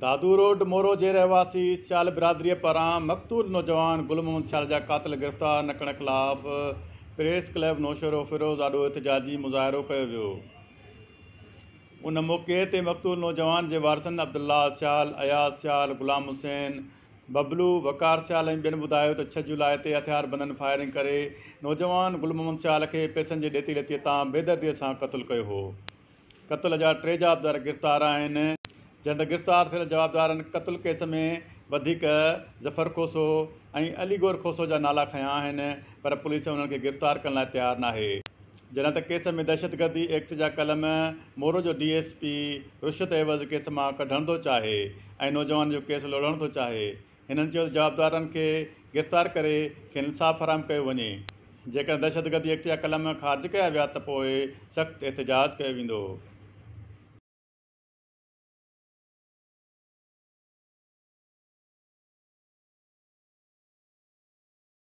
दादू road मोरो जे रहवासी सियाल बिरादरीअ पारां मक़तूल नौजवान गुल मोहम्मद शाह जा क़ातल गिरफ़्तार न करण ख़िलाफ़ु प्रेस क्लब नौशरो फिरोज़ आॾो एतिजाजी मुज़ाहिरो कयो वियो उन मौक़े ते मक़तूल नौजवान जे वारसन अब्दुल्ला सियाल अयाज़ सियाल ग़ुलाम हुसैन बबलू वकार सियाल ऐं ॿियनि ॿुधायो त छह जुलाई ते हथियार बंदन फायरिंग करे नौजवान गुल मोहम्मद शाहल खे पैसनि जे ॾेती लेतीअ तां बेदर्दीअ सां क़तलु कयो हो क़तल जा टे जवाबदार गिरफ़्तार आहिनि जंहिं त गिरफ़्तार थियल जवाबदारनि क़तलु केस में वधीक ज़फर खोसो ऐं अलीगोर खोसो जा नाला खयां आहिनि पर पुलिस हुननि खे गिरफ़्तार करण लाइ तयारु नाहे जॾहिं त केस में दहशतगर्दी एक्ट जा कलम मोरो जो डी एस पी रुशत एवज़ केस मां कढण थो चाहे ऐं नौजवान जो केस लोड़णु थो चाहे हिननि चयो जवाबदारनि खे गिरफ़्तार करे खे खेसा फराम कयो वञे जेकॾहिं दहशतगर्दी एक्ट जा क़लम ख़ारिज कया विया त पोइ सख़्तु एतिजाज कयो वेंदो